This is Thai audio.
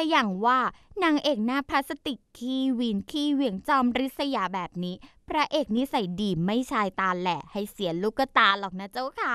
เอย่างว่านางเอกหน้าพลาสติก ขี้วิน ขี้เหวี่ยงจอมริษยาแบบนี้ พระเอกนิสัยดีไม่ชายตาแหละให้เสียลูกตาหรอกนะเจ้าค่ะ